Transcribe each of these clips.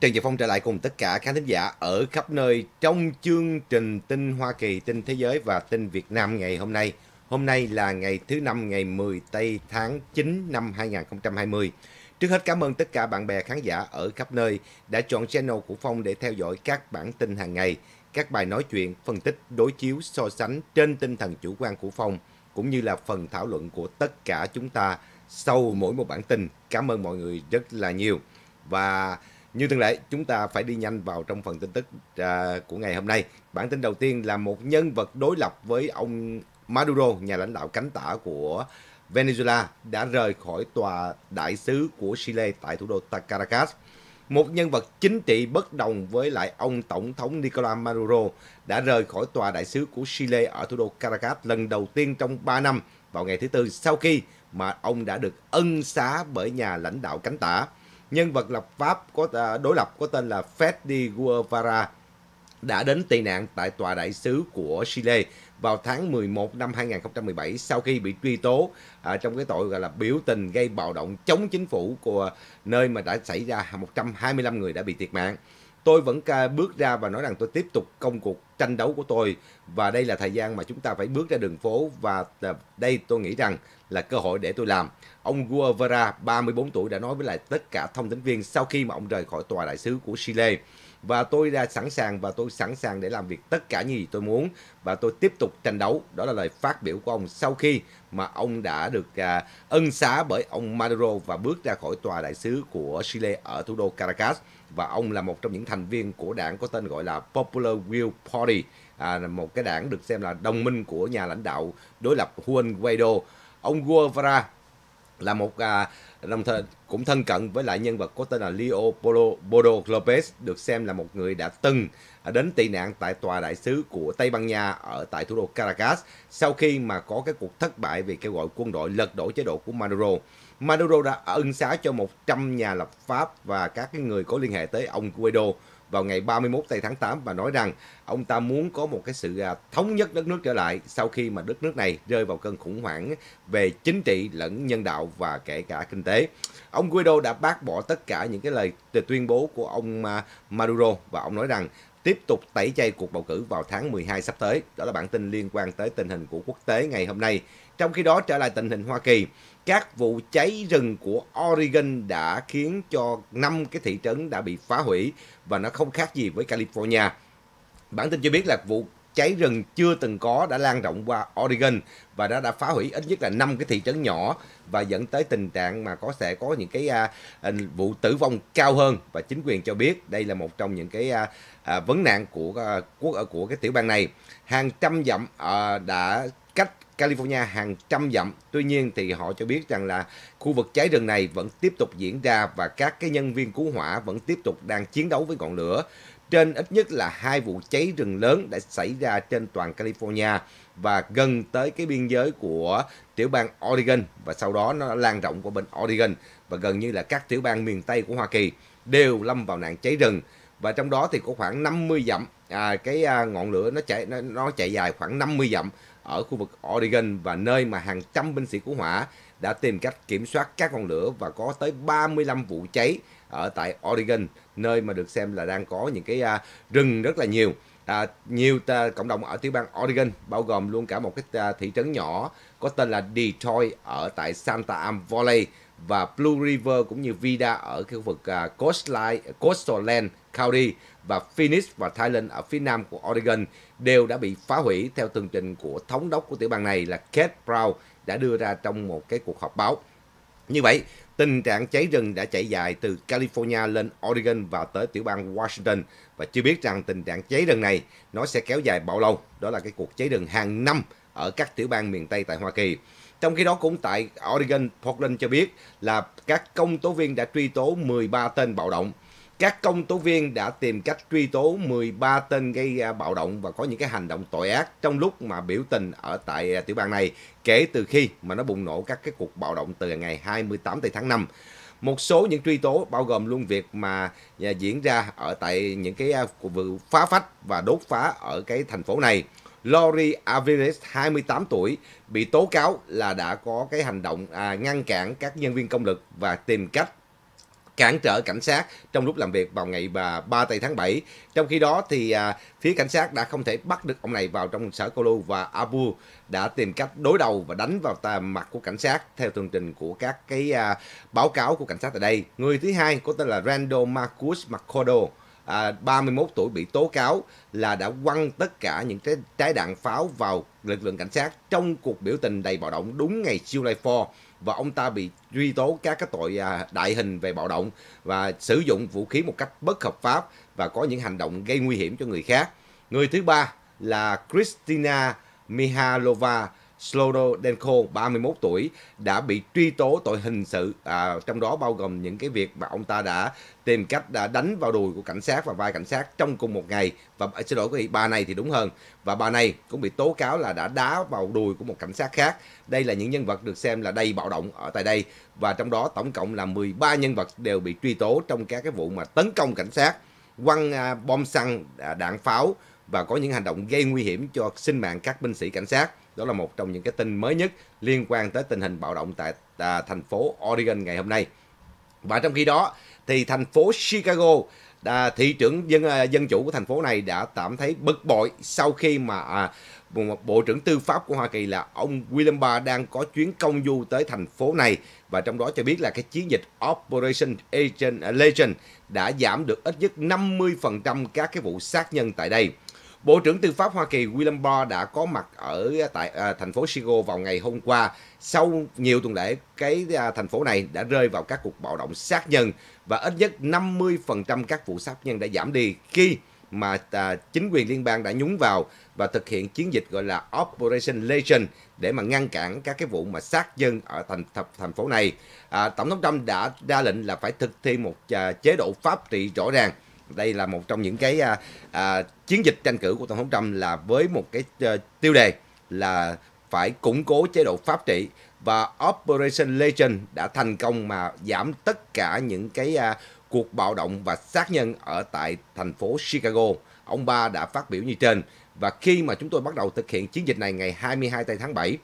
Trần Nhật Phong trở lại cùng tất cả khán thính giả ở khắp nơi trong chương trình tin Hoa Kỳ, tin thế giới và tin Việt Nam ngày hôm nay. Hôm nay là ngày thứ năm ngày 10 tây tháng 9 năm 2020. Trước hết cảm ơn tất cả bạn bè khán giả ở khắp nơi đã chọn channel của Phong để theo dõi các bản tin hàng ngày, các bài nói chuyện, phân tích, đối chiếu, so sánh trên tinh thần chủ quan của Phong cũng như là phần thảo luận của tất cả chúng ta sau mỗi một bản tin. Cảm ơn mọi người rất là nhiều. Và như thường lệ, chúng ta phải đi nhanh vào trong phần tin tức à, của ngày hôm nay. Bản tin đầu tiên là một nhân vật đối lập với ông Maduro, nhà lãnh đạo cánh tả của Venezuela, đã rời khỏi tòa đại sứ của Chile tại thủ đô Caracas. Một nhân vật chính trị bất đồng với lại ông Tổng thống Nicolás Maduro đã rời khỏi tòa đại sứ của Chile ở thủ đô Caracas lần đầu tiên trong 3 năm vào ngày thứ Tư sau khi mà ông đã được ân xá bởi nhà lãnh đạo cánh tả nhân vật lập pháp có à, đối lập có tên là Freddy Guevara đã đến tị nạn tại tòa đại sứ của Chile vào tháng 11 năm 2017 sau khi bị truy tố à, trong cái tội gọi là biểu tình gây bạo động chống chính phủ của nơi mà đã xảy ra 125 người đã bị thiệt mạng tôi vẫn bước ra và nói rằng tôi tiếp tục công cuộc tranh đấu của tôi và đây là thời gian mà chúng ta phải bước ra đường phố và à, đây tôi nghĩ rằng là cơ hội để tôi làm. Ông Guevara, 34 tuổi đã nói với lại tất cả thông tấn viên sau khi mà ông rời khỏi tòa đại sứ của Chile và tôi đã sẵn sàng và tôi sẵn sàng để làm việc tất cả những gì tôi muốn và tôi tiếp tục tranh đấu. Đó là lời phát biểu của ông sau khi mà ông đã được à, ân xá bởi ông Maduro và bước ra khỏi tòa đại sứ của Chile ở thủ đô Caracas và ông là một trong những thành viên của đảng có tên gọi là Popular Will Party, à, một cái đảng được xem là đồng minh của nhà lãnh đạo đối lập Juan Guaido. Ông Guevara là một à, đồng thời cũng thân cận với lại nhân vật có tên là Leopoldo Bodo Lopez được xem là một người đã từng à, đến tị nạn tại tòa đại sứ của Tây Ban Nha ở tại thủ đô Caracas sau khi mà có cái cuộc thất bại về kêu gọi quân đội lật đổ chế độ của Maduro. Maduro đã ân xá cho 100 nhà lập pháp và các cái người có liên hệ tới ông Guaido vào ngày 31 tây tháng 8 và nói rằng ông ta muốn có một cái sự à, thống nhất đất nước trở lại sau khi mà đất nước này rơi vào cơn khủng hoảng về chính trị lẫn nhân đạo và kể cả kinh tế. Ông Guaido đã bác bỏ tất cả những cái lời tuyên bố của ông à, Maduro và ông nói rằng tiếp tục tẩy chay cuộc bầu cử vào tháng 12 sắp tới. Đó là bản tin liên quan tới tình hình của quốc tế ngày hôm nay. Trong khi đó trở lại tình hình Hoa Kỳ, các vụ cháy rừng của Oregon đã khiến cho 5 cái thị trấn đã bị phá hủy và nó không khác gì với California. Bản tin cho biết là vụ cháy rừng chưa từng có đã lan rộng qua Oregon và đã đã phá hủy ít nhất là 5 cái thị trấn nhỏ và dẫn tới tình trạng mà có sẽ có những cái à, à, vụ tử vong cao hơn và chính quyền cho biết đây là một trong những cái à, à, vấn nạn của à, quốc ở à, của cái tiểu bang này hàng trăm dặm à, đã cách California hàng trăm dặm. Tuy nhiên thì họ cho biết rằng là khu vực cháy rừng này vẫn tiếp tục diễn ra và các cái nhân viên cứu hỏa vẫn tiếp tục đang chiến đấu với ngọn lửa. Trên ít nhất là hai vụ cháy rừng lớn đã xảy ra trên toàn California và gần tới cái biên giới của tiểu bang Oregon và sau đó nó lan rộng qua bên Oregon và gần như là các tiểu bang miền Tây của Hoa Kỳ đều lâm vào nạn cháy rừng và trong đó thì có khoảng 50 dặm à, cái à, ngọn lửa nó chạy nó, nó chạy dài khoảng 50 dặm ở khu vực Oregon và nơi mà hàng trăm binh sĩ cứu hỏa đã tìm cách kiểm soát các ngọn lửa và có tới 35 vụ cháy ở tại Oregon, nơi mà được xem là đang có những cái à, rừng rất là nhiều. À, nhiều ta, cộng đồng ở tiểu bang Oregon bao gồm luôn cả một cái à, thị trấn nhỏ có tên là Detroit ở tại Santa Am Valley và Blue River cũng như Vida ở khu vực à, Coastline, Coastal Land County và Phoenix và Thailand ở phía nam của Oregon đều đã bị phá hủy theo tường trình của thống đốc của tiểu bang này là Kate Brown đã đưa ra trong một cái cuộc họp báo. Như vậy, tình trạng cháy rừng đã chạy dài từ California lên Oregon và tới tiểu bang Washington và chưa biết rằng tình trạng cháy rừng này nó sẽ kéo dài bao lâu. Đó là cái cuộc cháy rừng hàng năm ở các tiểu bang miền Tây tại Hoa Kỳ. Trong khi đó cũng tại Oregon, Portland cho biết là các công tố viên đã truy tố 13 tên bạo động các công tố viên đã tìm cách truy tố 13 tên gây à, bạo động và có những cái hành động tội ác trong lúc mà biểu tình ở tại à, tiểu bang này kể từ khi mà nó bùng nổ các cái cuộc bạo động từ ngày 28 tháng 5 một số những truy tố bao gồm luôn việc mà à, diễn ra ở tại những cái vụ phá phách và đốt phá ở cái thành phố này. Lori Aviles, 28 tuổi, bị tố cáo là đã có cái hành động ngăn cản các nhân viên công lực và tìm cách cản trở cảnh sát trong lúc làm việc vào ngày 3 à, tây tháng 7. Trong khi đó thì à, phía cảnh sát đã không thể bắt được ông này vào trong sở colo và Abu đã tìm cách đối đầu và đánh vào tà mặt của cảnh sát theo tường trình của các cái à, báo cáo của cảnh sát tại đây. Người thứ hai có tên là randall Marcus Macodo à, 31 tuổi bị tố cáo là đã quăng tất cả những cái trái đạn pháo vào lực lượng cảnh sát trong cuộc biểu tình đầy bạo động đúng ngày July 4 và ông ta bị truy tố các cái tội à, đại hình về bạo động và sử dụng vũ khí một cách bất hợp pháp và có những hành động gây nguy hiểm cho người khác. Người thứ ba là Kristina Mihalova Slododenko, 31 tuổi, đã bị truy tố tội hình sự, à, trong đó bao gồm những cái việc mà ông ta đã tìm cách đã đánh vào đùi của cảnh sát và vai cảnh sát trong cùng một ngày và à, xin lỗi quý vị bà này thì đúng hơn và bà này cũng bị tố cáo là đã đá vào đùi của một cảnh sát khác đây là những nhân vật được xem là đầy bạo động ở tại đây và trong đó tổng cộng là 13 nhân vật đều bị truy tố trong các cái vụ mà tấn công cảnh sát quăng à, bom xăng à, đạn pháo và có những hành động gây nguy hiểm cho sinh mạng các binh sĩ cảnh sát. Đó là một trong những cái tin mới nhất liên quan tới tình hình bạo động tại à, thành phố Oregon ngày hôm nay. Và trong khi đó thì thành phố Chicago à, thị trưởng dân à, dân chủ của thành phố này đã cảm thấy bực bội sau khi mà à, Bộ trưởng Tư pháp của Hoa Kỳ là ông William Barr đang có chuyến công du tới thành phố này và trong đó cho biết là cái chiến dịch Operation Agent à, Legend đã giảm được ít nhất 50% các cái vụ sát nhân tại đây. Bộ trưởng Tư pháp Hoa Kỳ William Barr đã có mặt ở à, tại à, thành phố Chicago vào ngày hôm qua. Sau nhiều tuần lễ, cái à, thành phố này đã rơi vào các cuộc bạo động sát nhân và ít nhất 50% các vụ sát nhân đã giảm đi khi mà à, chính quyền liên bang đã nhúng vào và thực hiện chiến dịch gọi là Operation Legend để mà ngăn cản các cái vụ mà sát dân ở thành thành, thành phố này. À, Tổng thống Trump đã ra lệnh là phải thực thi một à, chế độ pháp trị rõ ràng đây là một trong những cái à, à, chiến dịch tranh cử của tổng thống Trump là với một cái à, tiêu đề là phải củng cố chế độ pháp trị và Operation Legend đã thành công mà giảm tất cả những cái à, cuộc bạo động và sát nhân ở tại thành phố Chicago. Ông Ba đã phát biểu như trên và khi mà chúng tôi bắt đầu thực hiện chiến dịch này ngày 22 tây tháng 7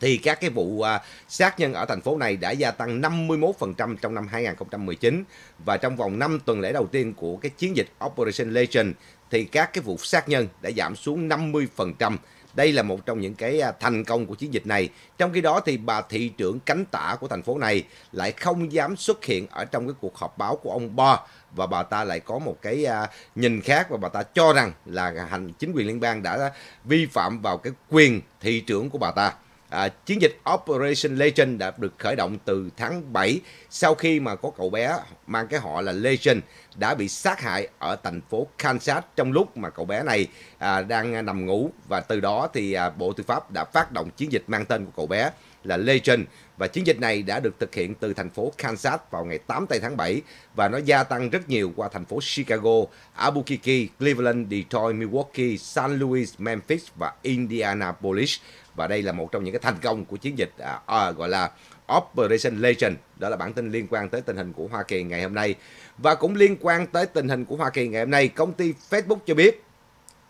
thì các cái vụ à, sát nhân ở thành phố này đã gia tăng 51% trong năm 2019 và trong vòng 5 tuần lễ đầu tiên của cái chiến dịch Operation Legend thì các cái vụ sát nhân đã giảm xuống 50%. Đây là một trong những cái à, thành công của chiến dịch này. Trong khi đó thì bà thị trưởng cánh tả của thành phố này lại không dám xuất hiện ở trong cái cuộc họp báo của ông Bo và bà ta lại có một cái à, nhìn khác và bà ta cho rằng là hành chính quyền liên bang đã vi phạm vào cái quyền thị trưởng của bà ta. À, chiến dịch Operation Legend đã được khởi động từ tháng 7 sau khi mà có cậu bé mang cái họ là Legend đã bị sát hại ở thành phố Kansas trong lúc mà cậu bé này à, đang nằm ngủ và từ đó thì à, Bộ Tư pháp đã phát động chiến dịch mang tên của cậu bé là Legend và chiến dịch này đã được thực hiện từ thành phố Kansas vào ngày 8 tây tháng 7 và nó gia tăng rất nhiều qua thành phố Chicago, Albuquerque, Cleveland, Detroit, Milwaukee, San Luis, Memphis và Indianapolis và đây là một trong những cái thành công của chiến dịch à, à, gọi là Operation Legend đó là bản tin liên quan tới tình hình của Hoa Kỳ ngày hôm nay và cũng liên quan tới tình hình của Hoa Kỳ ngày hôm nay công ty Facebook cho biết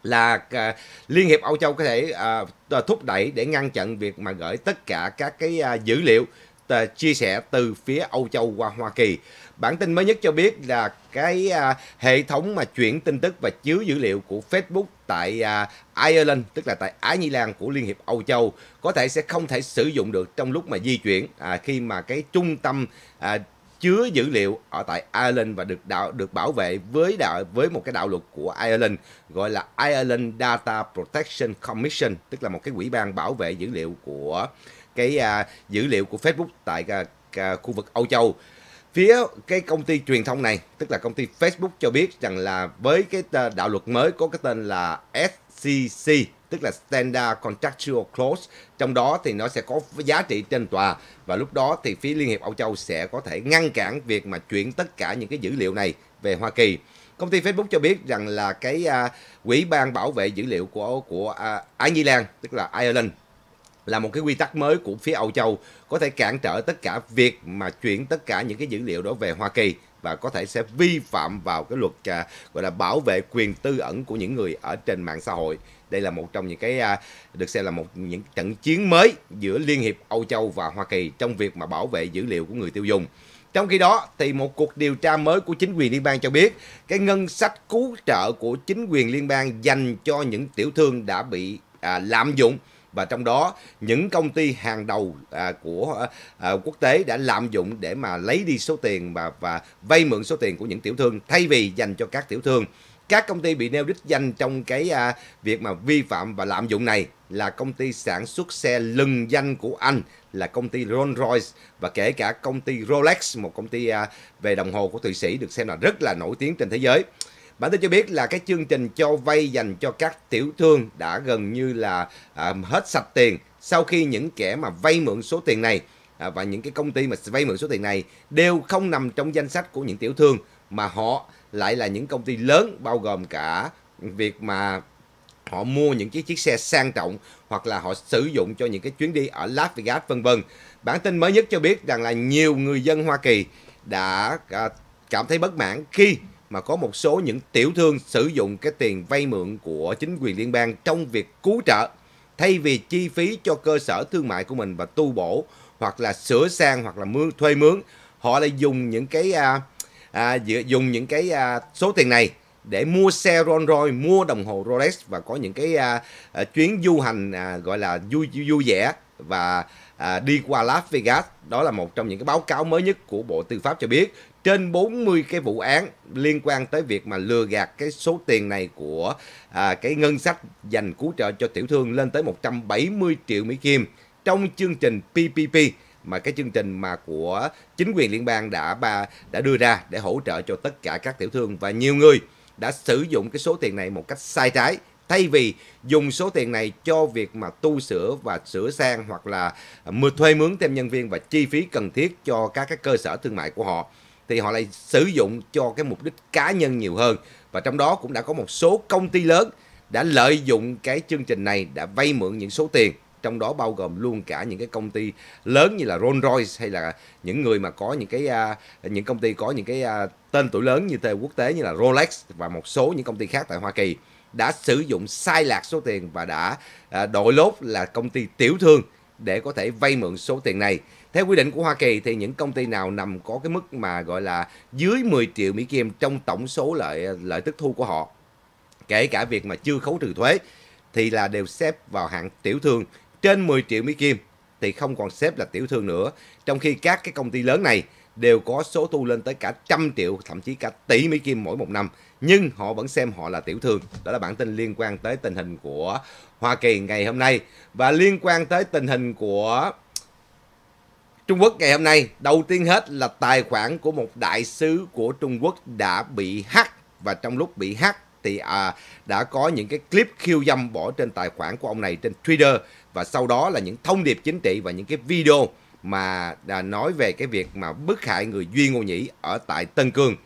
là uh, Liên hiệp Âu Châu có thể uh, thúc đẩy để ngăn chặn việc mà gửi tất cả các cái uh, dữ liệu chia sẻ từ phía Âu Châu qua Hoa Kỳ. Bản tin mới nhất cho biết là cái à, hệ thống mà chuyển tin tức và chứa dữ liệu của Facebook tại à, Ireland, tức là tại Ái Nhi Lan của Liên hiệp Âu Châu, có thể sẽ không thể sử dụng được trong lúc mà di chuyển à, khi mà cái trung tâm chứa dữ liệu ở tại Ireland và được đạo được bảo vệ với đạo với một cái đạo luật của Ireland gọi là Ireland Data Protection Commission, tức là một cái quỹ ban bảo vệ dữ liệu của uh, cái à, dữ liệu của Facebook tại à, à, khu vực Âu Châu. Phía cái công ty truyền thông này, tức là công ty Facebook cho biết rằng là với cái đạo luật mới có cái tên là SCC, tức là Standard Contractual Clause. Trong đó thì nó sẽ có giá trị trên tòa và lúc đó thì phía Liên hiệp Âu Châu sẽ có thể ngăn cản việc mà chuyển tất cả những cái dữ liệu này về Hoa Kỳ. Công ty Facebook cho biết rằng là cái uh, quỹ ban bảo vệ dữ liệu của của uh, à, Ireland tức là Ireland là một cái quy tắc mới của phía Âu Châu có thể cản trở tất cả việc mà chuyển tất cả những cái dữ liệu đó về Hoa Kỳ và có thể sẽ vi phạm vào cái luật à, gọi là bảo vệ quyền tư ẩn của những người ở trên mạng xã hội. Đây là một trong những cái à, được xem là một những trận chiến mới giữa Liên hiệp Âu Châu và Hoa Kỳ trong việc mà bảo vệ dữ liệu của người tiêu dùng. Trong khi đó, thì một cuộc điều tra mới của chính quyền liên bang cho biết cái ngân sách cứu trợ của chính quyền liên bang dành cho những tiểu thương đã bị à, lạm dụng và trong đó những công ty hàng đầu à, của à, quốc tế đã lạm dụng để mà lấy đi số tiền và và vay mượn số tiền của những tiểu thương thay vì dành cho các tiểu thương các công ty bị nêu đích danh trong cái à, việc mà vi phạm và lạm dụng này là công ty sản xuất xe lừng danh của Anh là công ty Rolls-Royce và kể cả công ty Rolex, một công ty à, về đồng hồ của Thụy Sĩ được xem là rất là nổi tiếng trên thế giới. Bản tin cho biết là cái chương trình cho vay dành cho các tiểu thương đã gần như là à, hết sạch tiền sau khi những kẻ mà vay mượn số tiền này à, và những cái công ty mà vay mượn số tiền này đều không nằm trong danh sách của những tiểu thương mà họ lại là những công ty lớn bao gồm cả việc mà họ mua những chiếc chiếc xe sang trọng hoặc là họ sử dụng cho những cái chuyến đi ở Las Vegas vân vân. Bản tin mới nhất cho biết rằng là nhiều người dân Hoa Kỳ đã à, cảm thấy bất mãn khi mà có một số những tiểu thương sử dụng cái tiền vay mượn của chính quyền liên bang trong việc cứu trợ thay vì chi phí cho cơ sở thương mại của mình và tu bổ hoặc là sửa sang hoặc là mướn thuê mướn họ lại dùng những cái à, à, dùng những cái à, số tiền này để mua xe Rolls Royce, mua đồng hồ Rolex và có những cái à, à, chuyến du hành à, gọi là vui vui vẻ và à, đi qua Las Vegas. Đó là một trong những cái báo cáo mới nhất của Bộ Tư pháp cho biết trên 40 cái vụ án liên quan tới việc mà lừa gạt cái số tiền này của à, cái ngân sách dành cứu trợ cho tiểu thương lên tới 170 triệu Mỹ Kim trong chương trình PPP mà cái chương trình mà của chính quyền liên bang đã ba đã đưa ra để hỗ trợ cho tất cả các tiểu thương và nhiều người đã sử dụng cái số tiền này một cách sai trái thay vì dùng số tiền này cho việc mà tu sửa và sửa sang hoặc là thuê mướn thêm nhân viên và chi phí cần thiết cho các cái cơ sở thương mại của họ thì họ lại sử dụng cho cái mục đích cá nhân nhiều hơn và trong đó cũng đã có một số công ty lớn đã lợi dụng cái chương trình này đã vay mượn những số tiền trong đó bao gồm luôn cả những cái công ty lớn như là Rolls Royce hay là những người mà có những cái uh, những công ty có những cái uh, tên tuổi lớn như tên quốc tế như là Rolex và một số những công ty khác tại Hoa Kỳ đã sử dụng sai lạc số tiền và đã uh, đội lốt là công ty tiểu thương để có thể vay mượn số tiền này theo quy định của Hoa Kỳ thì những công ty nào nằm có cái mức mà gọi là dưới 10 triệu Mỹ Kim trong tổng số lợi lợi tức thu của họ, kể cả việc mà chưa khấu trừ thuế thì là đều xếp vào hạng tiểu thương trên 10 triệu Mỹ Kim thì không còn xếp là tiểu thương nữa. Trong khi các cái công ty lớn này đều có số thu lên tới cả trăm triệu thậm chí cả tỷ Mỹ Kim mỗi một năm nhưng họ vẫn xem họ là tiểu thương. Đó là bản tin liên quan tới tình hình của Hoa Kỳ ngày hôm nay và liên quan tới tình hình của Trung Quốc ngày hôm nay, đầu tiên hết là tài khoản của một đại sứ của Trung Quốc đã bị hack và trong lúc bị hack thì à, đã có những cái clip khiêu dâm bỏ trên tài khoản của ông này trên Twitter và sau đó là những thông điệp chính trị và những cái video mà đã nói về cái việc mà bức hại người Duy Ngô Nhĩ ở tại Tân Cương.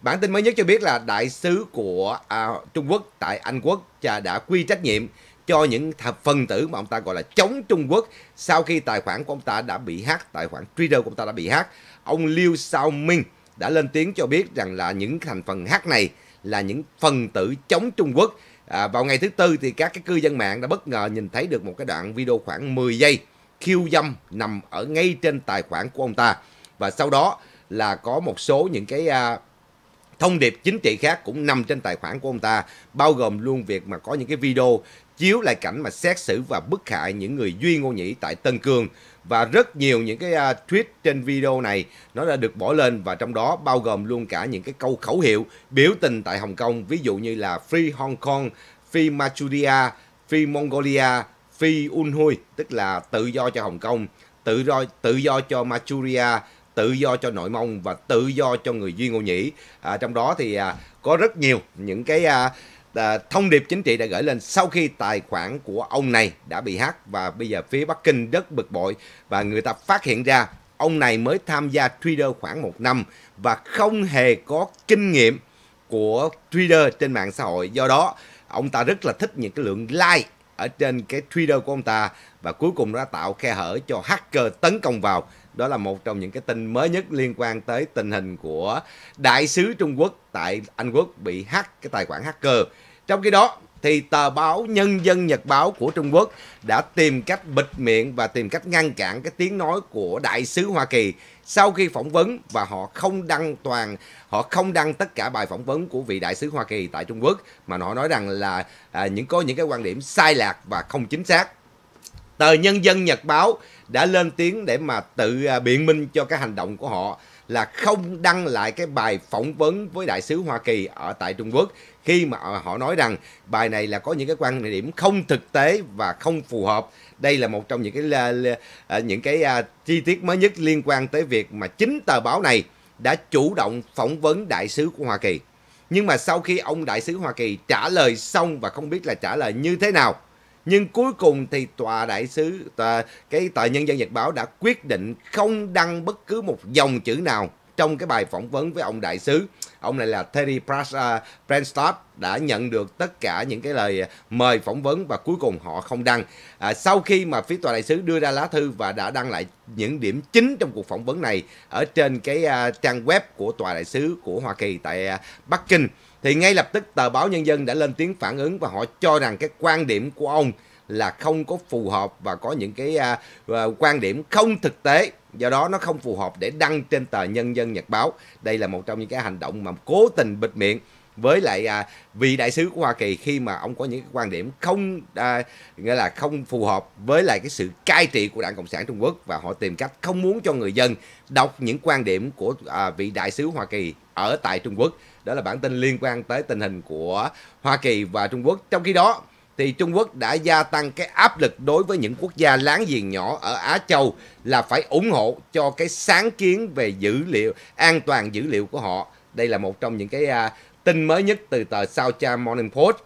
Bản tin mới nhất cho biết là đại sứ của à, Trung Quốc tại Anh Quốc đã quy trách nhiệm cho những phần tử mà ông ta gọi là chống Trung Quốc sau khi tài khoản của ông ta đã bị hack, tài khoản Twitter của ông ta đã bị hack. Ông Liu Xiaoming đã lên tiếng cho biết rằng là những thành phần hack này là những phần tử chống Trung Quốc. À, vào ngày thứ tư thì các cái cư dân mạng đã bất ngờ nhìn thấy được một cái đoạn video khoảng 10 giây khiêu dâm nằm ở ngay trên tài khoản của ông ta và sau đó là có một số những cái à, thông điệp chính trị khác cũng nằm trên tài khoản của ông ta bao gồm luôn việc mà có những cái video chiếu lại cảnh mà xét xử và bức hại những người Duy Ngô Nhĩ tại Tân Cương. Và rất nhiều những cái uh, tweet trên video này nó đã được bỏ lên và trong đó bao gồm luôn cả những cái câu khẩu hiệu biểu tình tại Hồng Kông, ví dụ như là Free Hong Kong, Free Manchuria, Free Mongolia, Free Unhui, tức là tự do cho Hồng Kông, tự do, tự do cho Manchuria, tự do cho nội mông và tự do cho người duy ngô nhĩ à, trong đó thì à, có rất nhiều những cái à, à, thông điệp chính trị đã gửi lên sau khi tài khoản của ông này đã bị hack và bây giờ phía Bắc Kinh rất bực bội và người ta phát hiện ra ông này mới tham gia Twitter khoảng một năm và không hề có kinh nghiệm của Twitter trên mạng xã hội. Do đó, ông ta rất là thích những cái lượng like ở trên cái Twitter của ông ta và cuối cùng đã tạo khe hở cho hacker tấn công vào đó là một trong những cái tin mới nhất liên quan tới tình hình của đại sứ Trung Quốc tại Anh Quốc bị hack cái tài khoản hacker. Trong khi đó thì tờ báo Nhân dân Nhật báo của Trung Quốc đã tìm cách bịt miệng và tìm cách ngăn cản cái tiếng nói của đại sứ Hoa Kỳ sau khi phỏng vấn và họ không đăng toàn họ không đăng tất cả bài phỏng vấn của vị đại sứ Hoa Kỳ tại Trung Quốc mà họ nói rằng là à, những có những cái quan điểm sai lạc và không chính xác. Tờ Nhân dân Nhật báo đã lên tiếng để mà tự à, biện minh cho cái hành động của họ là không đăng lại cái bài phỏng vấn với đại sứ Hoa Kỳ ở tại Trung Quốc khi mà à, họ nói rằng bài này là có những cái quan điểm không thực tế và không phù hợp. Đây là một trong những cái à, những cái chi tiết mới nhất liên quan tới việc mà chính tờ báo này đã chủ động phỏng vấn đại sứ của Hoa Kỳ. Nhưng mà sau khi ông đại sứ Hoa Kỳ trả lời xong và không biết là trả lời như thế nào nhưng cuối cùng thì tòa đại sứ tòa, cái tòa nhân dân nhật báo đã quyết định không đăng bất cứ một dòng chữ nào trong cái bài phỏng vấn với ông đại sứ ông này là Terry Branstad à, đã nhận được tất cả những cái lời mời phỏng vấn và cuối cùng họ không đăng à, sau khi mà phía tòa đại sứ đưa ra lá thư và đã đăng lại những điểm chính trong cuộc phỏng vấn này ở trên cái uh, trang web của tòa đại sứ của Hoa Kỳ tại uh, Bắc Kinh thì ngay lập tức tờ báo Nhân dân đã lên tiếng phản ứng và họ cho rằng cái quan điểm của ông là không có phù hợp và có những cái uh, quan điểm không thực tế do đó nó không phù hợp để đăng trên tờ Nhân dân Nhật báo đây là một trong những cái hành động mà cố tình bịt miệng với lại à, vị đại sứ của Hoa Kỳ khi mà ông có những quan điểm không à, nghĩa là không phù hợp với lại cái sự cai trị của Đảng Cộng sản Trung Quốc và họ tìm cách không muốn cho người dân đọc những quan điểm của à, vị đại sứ Hoa Kỳ ở tại Trung Quốc. Đó là bản tin liên quan tới tình hình của Hoa Kỳ và Trung Quốc. Trong khi đó thì Trung Quốc đã gia tăng cái áp lực đối với những quốc gia láng giềng nhỏ ở Á Châu là phải ủng hộ cho cái sáng kiến về dữ liệu an toàn dữ liệu của họ. Đây là một trong những cái à, Tin mới nhất từ tờ Sao Cha Morning Post.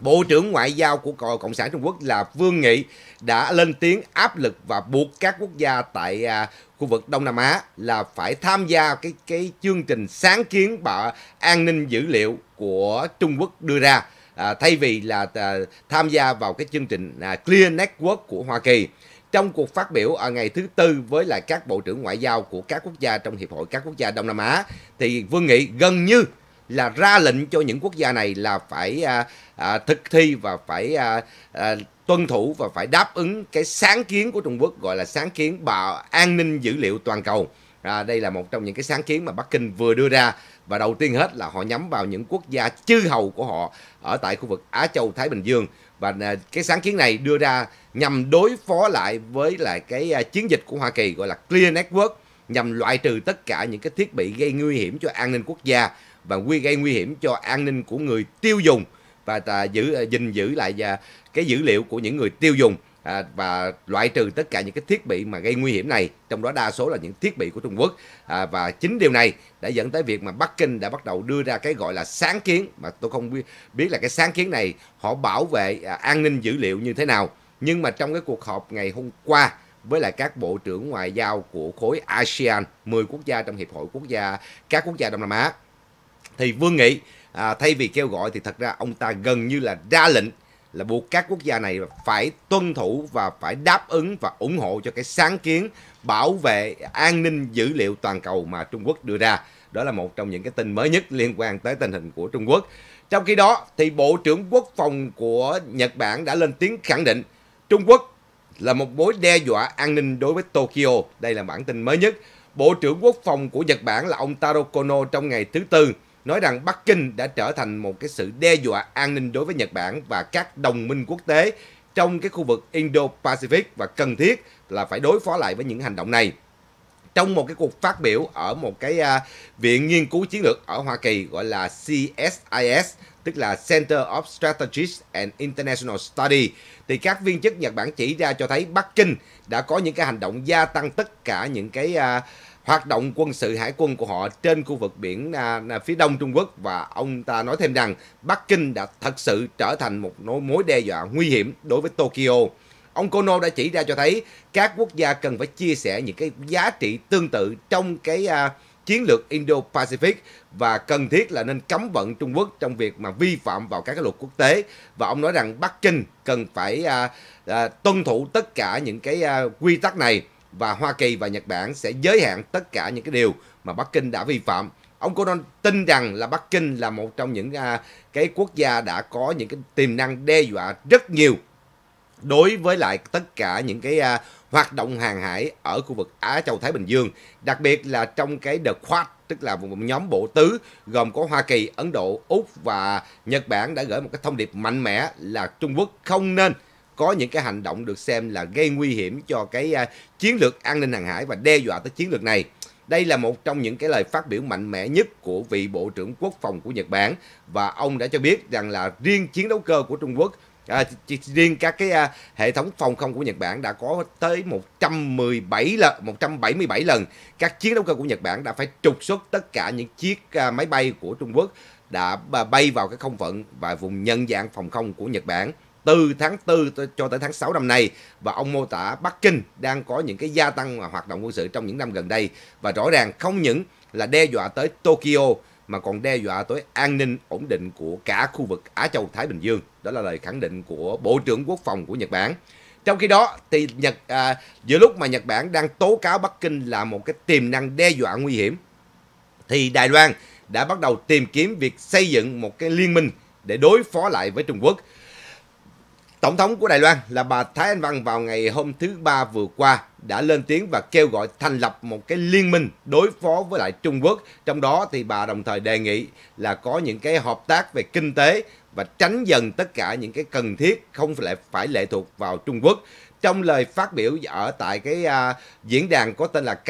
Bộ trưởng Ngoại giao của Cộng sản Trung Quốc là Vương Nghị đã lên tiếng áp lực và buộc các quốc gia tại à, khu vực Đông Nam Á là phải tham gia cái cái chương trình sáng kiến bảo an ninh dữ liệu của Trung Quốc đưa ra à, thay vì là à, tham gia vào cái chương trình à, Clear Network của Hoa Kỳ. Trong cuộc phát biểu ở ngày thứ tư với lại các bộ trưởng ngoại giao của các quốc gia trong Hiệp hội các quốc gia Đông Nam Á thì Vương Nghị gần như là ra lệnh cho những quốc gia này là phải à, à, thực thi và phải à, à, tuân thủ và phải đáp ứng cái sáng kiến của Trung Quốc gọi là sáng kiến bảo an ninh dữ liệu toàn cầu. À, đây là một trong những cái sáng kiến mà Bắc Kinh vừa đưa ra và đầu tiên hết là họ nhắm vào những quốc gia chư hầu của họ ở tại khu vực Á Châu Thái Bình Dương và à, cái sáng kiến này đưa ra nhằm đối phó lại với lại cái à, chiến dịch của Hoa Kỳ gọi là Clear Network nhằm loại trừ tất cả những cái thiết bị gây nguy hiểm cho an ninh quốc gia và nguy gây nguy hiểm cho an ninh của người tiêu dùng và à, giữ gìn giữ lại à, cái dữ liệu của những người tiêu dùng à, và loại trừ tất cả những cái thiết bị mà gây nguy hiểm này trong đó đa số là những thiết bị của Trung Quốc à, và chính điều này đã dẫn tới việc mà Bắc Kinh đã bắt đầu đưa ra cái gọi là sáng kiến mà tôi không biết là cái sáng kiến này họ bảo vệ à, an ninh dữ liệu như thế nào nhưng mà trong cái cuộc họp ngày hôm qua với lại các bộ trưởng ngoại giao của khối ASEAN 10 quốc gia trong hiệp hội quốc gia các quốc gia Đông Nam Á thì Vương Nghị à, thay vì kêu gọi thì thật ra ông ta gần như là ra lệnh là buộc các quốc gia này phải tuân thủ và phải đáp ứng và ủng hộ cho cái sáng kiến bảo vệ an ninh dữ liệu toàn cầu mà Trung Quốc đưa ra. Đó là một trong những cái tin mới nhất liên quan tới tình hình của Trung Quốc. Trong khi đó thì Bộ trưởng Quốc phòng của Nhật Bản đã lên tiếng khẳng định Trung Quốc là một mối đe dọa an ninh đối với Tokyo. Đây là bản tin mới nhất. Bộ trưởng Quốc phòng của Nhật Bản là ông Taro Kono trong ngày thứ Tư nói rằng Bắc Kinh đã trở thành một cái sự đe dọa an ninh đối với Nhật Bản và các đồng minh quốc tế trong cái khu vực Indo-Pacific và cần thiết là phải đối phó lại với những hành động này. Trong một cái cuộc phát biểu ở một cái uh, viện nghiên cứu chiến lược ở Hoa Kỳ gọi là CSIS, tức là Center of Strategic and International Study, thì các viên chức Nhật Bản chỉ ra cho thấy Bắc Kinh đã có những cái hành động gia tăng tất cả những cái uh, hoạt động quân sự hải quân của họ trên khu vực biển à, à, phía đông Trung Quốc và ông ta nói thêm rằng Bắc Kinh đã thật sự trở thành một mối đe dọa nguy hiểm đối với Tokyo. Ông Kono đã chỉ ra cho thấy các quốc gia cần phải chia sẻ những cái giá trị tương tự trong cái à, chiến lược Indo-Pacific và cần thiết là nên cấm vận Trung Quốc trong việc mà vi phạm vào các cái luật quốc tế và ông nói rằng Bắc Kinh cần phải à, à, tuân thủ tất cả những cái à, quy tắc này và Hoa Kỳ và Nhật Bản sẽ giới hạn tất cả những cái điều mà Bắc Kinh đã vi phạm. Ông Gordon tin rằng là Bắc Kinh là một trong những à, cái quốc gia đã có những cái tiềm năng đe dọa rất nhiều đối với lại tất cả những cái à, hoạt động hàng hải ở khu vực Á Châu Thái Bình Dương, đặc biệt là trong cái The Quad tức là một nhóm bộ tứ gồm có Hoa Kỳ, Ấn Độ, Úc và Nhật Bản đã gửi một cái thông điệp mạnh mẽ là Trung Quốc không nên có những cái hành động được xem là gây nguy hiểm cho cái à, chiến lược an ninh hàng hải và đe dọa tới chiến lược này. Đây là một trong những cái lời phát biểu mạnh mẽ nhất của vị Bộ trưởng Quốc phòng của Nhật Bản và ông đã cho biết rằng là riêng chiến đấu cơ của Trung Quốc À, riêng các cái à, hệ thống phòng không của Nhật Bản đã có tới 117 lần 177 lần các chiến đấu cơ của Nhật Bản đã phải trục xuất tất cả những chiếc à, máy bay của Trung Quốc đã à, bay vào cái không phận và vùng nhân dạng phòng không của Nhật Bản từ tháng 4 cho tới tháng 6 năm nay và ông mô tả Bắc Kinh đang có những cái gia tăng và hoạt động quân sự trong những năm gần đây và rõ ràng không những là đe dọa tới Tokyo mà còn đe dọa tới an ninh ổn định của cả khu vực Á Châu Thái Bình Dương. Đó là lời khẳng định của Bộ trưởng Quốc phòng của Nhật Bản. Trong khi đó thì Nhật à, giữa lúc mà Nhật Bản đang tố cáo Bắc Kinh là một cái tiềm năng đe dọa nguy hiểm thì Đài Loan đã bắt đầu tìm kiếm việc xây dựng một cái liên minh để đối phó lại với Trung Quốc. Tổng thống của Đài Loan là bà Thái Anh Văn vào ngày hôm thứ Ba vừa qua đã lên tiếng và kêu gọi thành lập một cái liên minh đối phó với lại Trung Quốc. Trong đó thì bà đồng thời đề nghị là có những cái hợp tác về kinh tế và tránh dần tất cả những cái cần thiết không phải phải lệ thuộc vào Trung Quốc. Trong lời phát biểu ở tại cái uh, diễn đàn có tên là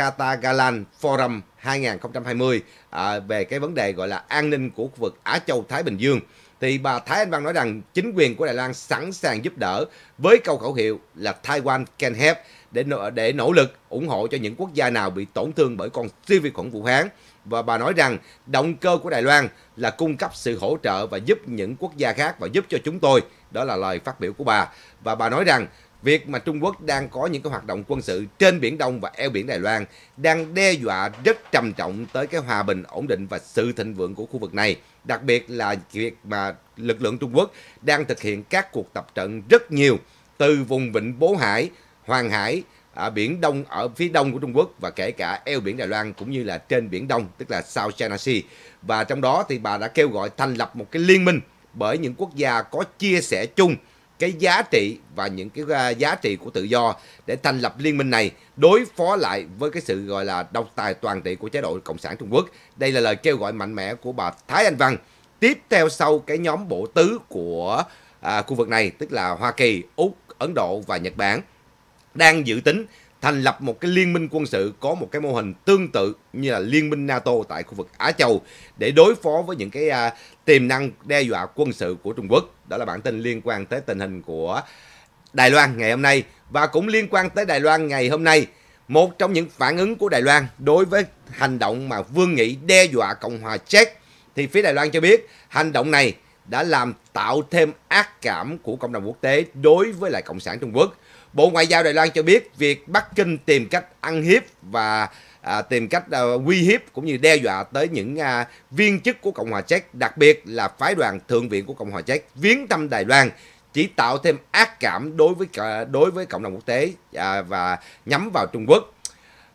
Galan Forum 2020 uh, à, về cái vấn đề gọi là an ninh của khu vực Á Châu Thái Bình Dương thì bà Thái Anh Văn nói rằng chính quyền của Đài Loan sẵn sàng giúp đỡ với câu khẩu hiệu là Taiwan can help để để nỗ lực ủng hộ cho những quốc gia nào bị tổn thương bởi con siêu vi khuẩn Vũ Hán và bà nói rằng động cơ của Đài Loan là cung cấp sự hỗ trợ và giúp những quốc gia khác và giúp cho chúng tôi. Đó là lời phát biểu của bà. Và bà nói rằng việc mà Trung Quốc đang có những cái hoạt động quân sự trên Biển Đông và eo biển Đài Loan đang đe dọa rất trầm trọng tới cái hòa bình, ổn định và sự thịnh vượng của khu vực này. Đặc biệt là việc mà lực lượng Trung Quốc đang thực hiện các cuộc tập trận rất nhiều từ vùng vịnh Bố Hải, Hoàng Hải, ở biển Đông ở phía đông của Trung Quốc và kể cả eo biển Đài Loan cũng như là trên biển Đông tức là South China Sea. Và trong đó thì bà đã kêu gọi thành lập một cái liên minh bởi những quốc gia có chia sẻ chung cái giá trị và những cái à, giá trị của tự do để thành lập liên minh này đối phó lại với cái sự gọi là độc tài toàn trị của chế độ Cộng sản Trung Quốc. Đây là lời kêu gọi mạnh mẽ của bà Thái Anh Văn. Tiếp theo sau cái nhóm bộ tứ của à, khu vực này, tức là Hoa Kỳ, Úc, Ấn Độ và Nhật Bản, đang dự tính thành lập một cái liên minh quân sự có một cái mô hình tương tự như là liên minh NATO tại khu vực Á Châu để đối phó với những cái à, tiềm năng đe dọa quân sự của Trung Quốc. Đó là bản tin liên quan tới tình hình của Đài Loan ngày hôm nay và cũng liên quan tới Đài Loan ngày hôm nay. Một trong những phản ứng của Đài Loan đối với hành động mà Vương Nghị đe dọa Cộng hòa Czech thì phía Đài Loan cho biết hành động này đã làm tạo thêm ác cảm của cộng đồng quốc tế đối với lại Cộng sản Trung Quốc. Bộ Ngoại giao Đài Loan cho biết việc Bắc Kinh tìm cách ăn hiếp và à, tìm cách à, uy hiếp cũng như đe dọa tới những à, viên chức của Cộng hòa Séc, đặc biệt là phái đoàn thượng viện của Cộng hòa Séc viếng thăm Đài Loan chỉ tạo thêm ác cảm đối với đối với cộng đồng quốc tế à, và nhắm vào Trung Quốc.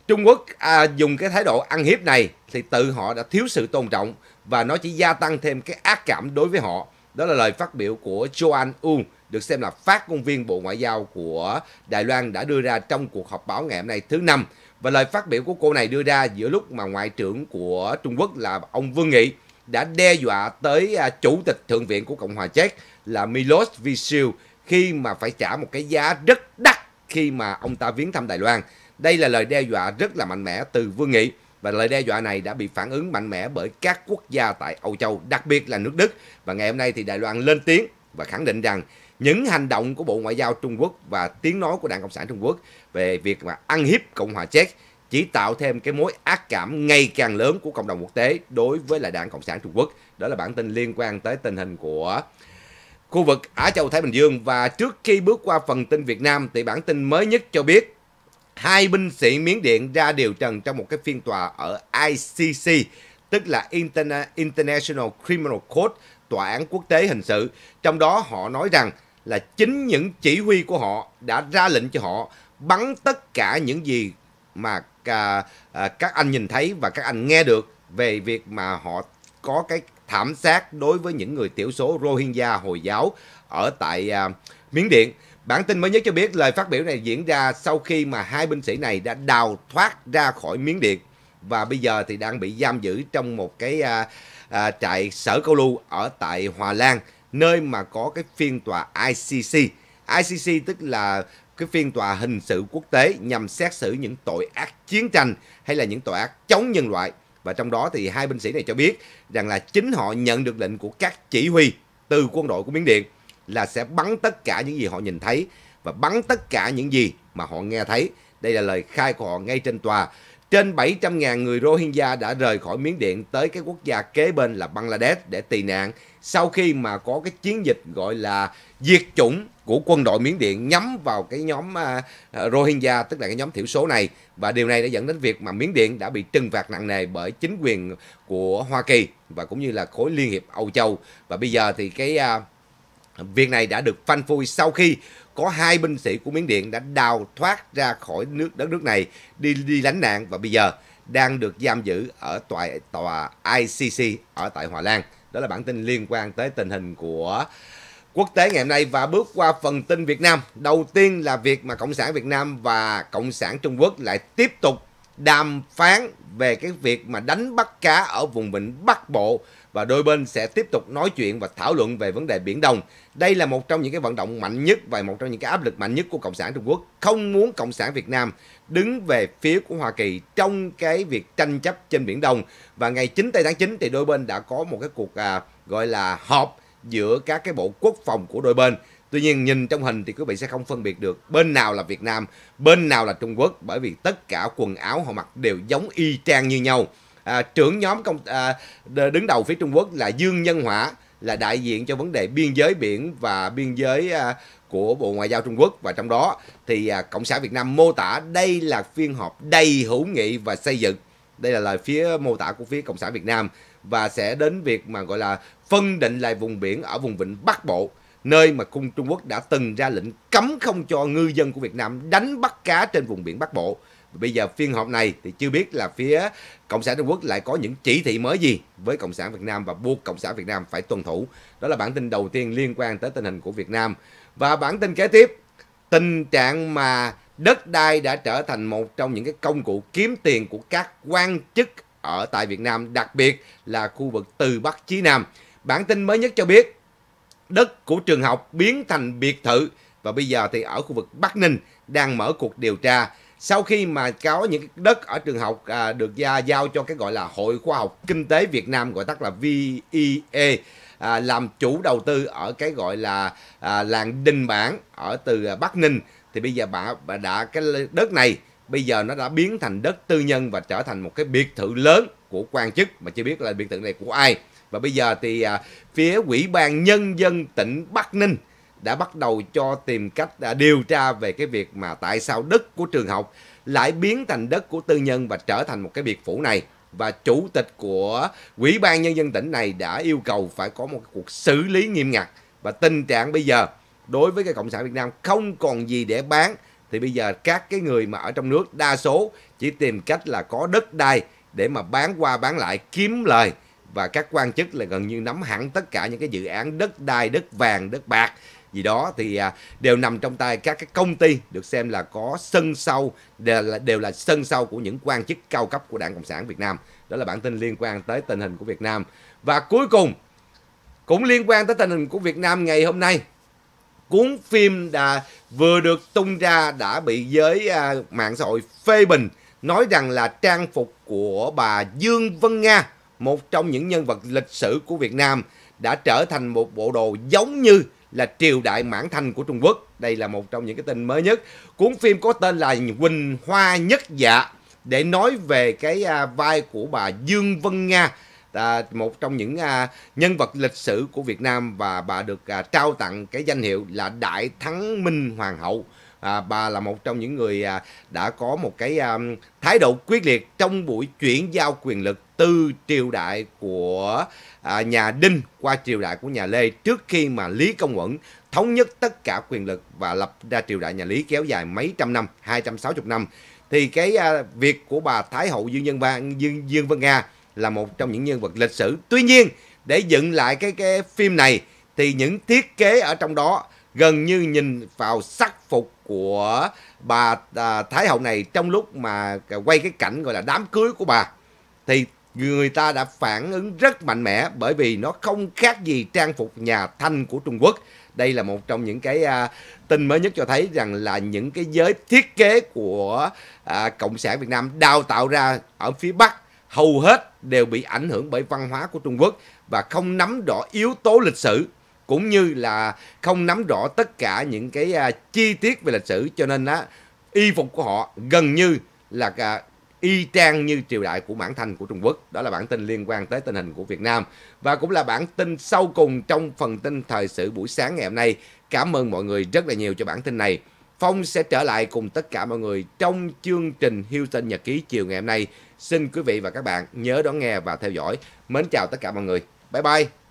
Trung Quốc à, dùng cái thái độ ăn hiếp này thì tự họ đã thiếu sự tôn trọng và nó chỉ gia tăng thêm cái ác cảm đối với họ. Đó là lời phát biểu của Joan U được xem là phát ngôn viên Bộ Ngoại giao của Đài Loan đã đưa ra trong cuộc họp báo ngày hôm nay thứ năm. Và lời phát biểu của cô này đưa ra giữa lúc mà Ngoại trưởng của Trung Quốc là ông Vương Nghị đã đe dọa tới à, Chủ tịch Thượng viện của Cộng hòa Séc là Milos Visil khi mà phải trả một cái giá rất đắt khi mà ông ta viếng thăm Đài Loan. Đây là lời đe dọa rất là mạnh mẽ từ Vương Nghị và lời đe dọa này đã bị phản ứng mạnh mẽ bởi các quốc gia tại Âu Châu, đặc biệt là nước Đức. Và ngày hôm nay thì Đài Loan lên tiếng và khẳng định rằng những hành động của Bộ Ngoại giao Trung Quốc và tiếng nói của Đảng Cộng sản Trung Quốc về việc mà ăn hiếp Cộng hòa Séc chỉ tạo thêm cái mối ác cảm ngày càng lớn của cộng đồng quốc tế đối với lại Đảng Cộng sản Trung Quốc. Đó là bản tin liên quan tới tình hình của khu vực Á Châu Thái Bình Dương và trước khi bước qua phần tin Việt Nam thì bản tin mới nhất cho biết hai binh sĩ Miến Điện ra điều trần trong một cái phiên tòa ở ICC tức là International Criminal Court, tòa án quốc tế hình sự. Trong đó họ nói rằng là chính những chỉ huy của họ đã ra lệnh cho họ bắn tất cả những gì mà à, à, các anh nhìn thấy và các anh nghe được về việc mà họ có cái thảm sát đối với những người thiểu số Rohingya Hồi giáo ở tại à, Miến Điện. Bản tin mới nhất cho biết lời phát biểu này diễn ra sau khi mà hai binh sĩ này đã đào thoát ra khỏi Miến Điện và bây giờ thì đang bị giam giữ trong một cái à, à, trại sở câu lưu ở tại Hòa Lan nơi mà có cái phiên tòa ICC. ICC tức là cái phiên tòa hình sự quốc tế nhằm xét xử những tội ác chiến tranh hay là những tội ác chống nhân loại. Và trong đó thì hai binh sĩ này cho biết rằng là chính họ nhận được lệnh của các chỉ huy từ quân đội của Miến Điện là sẽ bắn tất cả những gì họ nhìn thấy và bắn tất cả những gì mà họ nghe thấy. Đây là lời khai của họ ngay trên tòa. Trên 700.000 người Rohingya đã rời khỏi Miến Điện tới cái quốc gia kế bên là Bangladesh để tị nạn sau khi mà có cái chiến dịch gọi là diệt chủng của quân đội Miến Điện nhắm vào cái nhóm à, à, Rohingya tức là cái nhóm thiểu số này và điều này đã dẫn đến việc mà Miến Điện đã bị trừng phạt nặng nề bởi chính quyền của Hoa Kỳ và cũng như là khối Liên hiệp Âu Châu và bây giờ thì cái à, việc này đã được phanh phui sau khi có hai binh sĩ của Miến Điện đã đào thoát ra khỏi nước đất nước này đi đi lánh nạn và bây giờ đang được giam giữ ở tòa tòa ICC ở tại Hòa Lan đó là bản tin liên quan tới tình hình của quốc tế ngày hôm nay và bước qua phần tin Việt Nam. Đầu tiên là việc mà Cộng sản Việt Nam và Cộng sản Trung Quốc lại tiếp tục đàm phán về cái việc mà đánh bắt cá ở vùng vịnh Bắc Bộ và đôi bên sẽ tiếp tục nói chuyện và thảo luận về vấn đề Biển Đông. Đây là một trong những cái vận động mạnh nhất và một trong những cái áp lực mạnh nhất của Cộng sản Trung Quốc. Không muốn Cộng sản Việt Nam đứng về phía của Hoa Kỳ trong cái việc tranh chấp trên Biển Đông. Và ngày 9 tây tháng 9 thì đôi bên đã có một cái cuộc à, gọi là họp giữa các cái bộ quốc phòng của đôi bên. Tuy nhiên nhìn trong hình thì quý vị sẽ không phân biệt được bên nào là Việt Nam, bên nào là Trung Quốc bởi vì tất cả quần áo họ mặc đều giống y chang như nhau à, trưởng nhóm công à, đứng đầu phía Trung Quốc là Dương Nhân Hỏa là đại diện cho vấn đề biên giới biển và biên giới à, của Bộ Ngoại giao Trung Quốc và trong đó thì à, Cộng sản Việt Nam mô tả đây là phiên họp đầy hữu nghị và xây dựng. Đây là lời phía mô tả của phía Cộng sản Việt Nam và sẽ đến việc mà gọi là phân định lại vùng biển ở vùng vịnh Bắc Bộ nơi mà cung Trung Quốc đã từng ra lệnh cấm không cho ngư dân của Việt Nam đánh bắt cá trên vùng biển Bắc Bộ Bây giờ phiên họp này thì chưa biết là phía Cộng sản Trung Quốc lại có những chỉ thị mới gì với Cộng sản Việt Nam và buộc Cộng sản Việt Nam phải tuân thủ. Đó là bản tin đầu tiên liên quan tới tình hình của Việt Nam. Và bản tin kế tiếp, tình trạng mà đất đai đã trở thành một trong những cái công cụ kiếm tiền của các quan chức ở tại Việt Nam, đặc biệt là khu vực từ Bắc chí Nam. Bản tin mới nhất cho biết, đất của trường học biến thành biệt thự và bây giờ thì ở khu vực Bắc Ninh đang mở cuộc điều tra sau khi mà có những đất ở trường học à, được gia, giao cho cái gọi là hội khoa học kinh tế Việt Nam gọi tắt là VIE à, làm chủ đầu tư ở cái gọi là à, làng Đình Bản ở từ Bắc Ninh thì bây giờ bà, bà đã cái đất này bây giờ nó đã biến thành đất tư nhân và trở thành một cái biệt thự lớn của quan chức mà chưa biết là biệt thự này của ai và bây giờ thì à, phía ủy ban nhân dân tỉnh Bắc Ninh đã bắt đầu cho tìm cách đã à, điều tra về cái việc mà tại sao đất của trường học lại biến thành đất của tư nhân và trở thành một cái biệt phủ này và chủ tịch của ủy ban nhân dân tỉnh này đã yêu cầu phải có một cuộc xử lý nghiêm ngặt và tình trạng bây giờ đối với cái cộng sản Việt Nam không còn gì để bán thì bây giờ các cái người mà ở trong nước đa số chỉ tìm cách là có đất đai để mà bán qua bán lại kiếm lời và các quan chức là gần như nắm hẳn tất cả những cái dự án đất đai, đất vàng, đất bạc gì đó thì à, đều nằm trong tay các cái công ty được xem là có sân sau đều là, đều là sân sau của những quan chức cao cấp của Đảng Cộng sản Việt Nam. Đó là bản tin liên quan tới tình hình của Việt Nam. Và cuối cùng cũng liên quan tới tình hình của Việt Nam ngày hôm nay cuốn phim đã vừa được tung ra đã bị giới à, mạng xã hội phê bình nói rằng là trang phục của bà Dương Vân Nga, một trong những nhân vật lịch sử của Việt Nam đã trở thành một bộ đồ giống như là triều đại mãn thanh của Trung Quốc. Đây là một trong những cái tin mới nhất. Cuốn phim có tên là Quỳnh Hoa Nhất Dạ để nói về cái à, vai của bà Dương Vân Nga à, một trong những à, nhân vật lịch sử của Việt Nam và bà được trao tặng cái danh hiệu là Đại Thắng Minh Hoàng hậu à, bà là một trong những người à, đã có một cái à, thái độ quyết liệt trong buổi chuyển giao quyền lực từ triều đại của à, nhà Đinh qua triều đại của nhà Lê trước khi mà Lý Công Uẩn thống nhất tất cả quyền lực và lập ra triều đại nhà Lý kéo dài mấy trăm năm, 260 năm. Thì cái à, việc của bà Thái hậu Dương Nhân Vang Dương Dương Vân Nga là một trong những nhân vật lịch sử. Tuy nhiên, để dựng lại cái cái phim này thì những thiết kế ở trong đó gần như nhìn vào sắc phục của bà à, Thái Hậu này trong lúc mà quay cái cảnh gọi là đám cưới của bà thì người ta đã phản ứng rất mạnh mẽ bởi vì nó không khác gì trang phục nhà Thanh của Trung Quốc. Đây là một trong những cái à, tin mới nhất cho thấy rằng là những cái giới thiết kế của à, Cộng sản Việt Nam đào tạo ra ở phía Bắc hầu hết đều bị ảnh hưởng bởi văn hóa của Trung Quốc và không nắm rõ yếu tố lịch sử cũng như là không nắm rõ tất cả những cái à, chi tiết về lịch sử cho nên á y phục của họ gần như là à, y trang như triều đại của mãn thanh của Trung Quốc. Đó là bản tin liên quan tới tình hình của Việt Nam và cũng là bản tin sau cùng trong phần tin thời sự buổi sáng ngày hôm nay. Cảm ơn mọi người rất là nhiều cho bản tin này. Phong sẽ trở lại cùng tất cả mọi người trong chương trình Hilton Nhật ký chiều ngày hôm nay. Xin quý vị và các bạn nhớ đón nghe và theo dõi. Mến chào tất cả mọi người. Bye bye.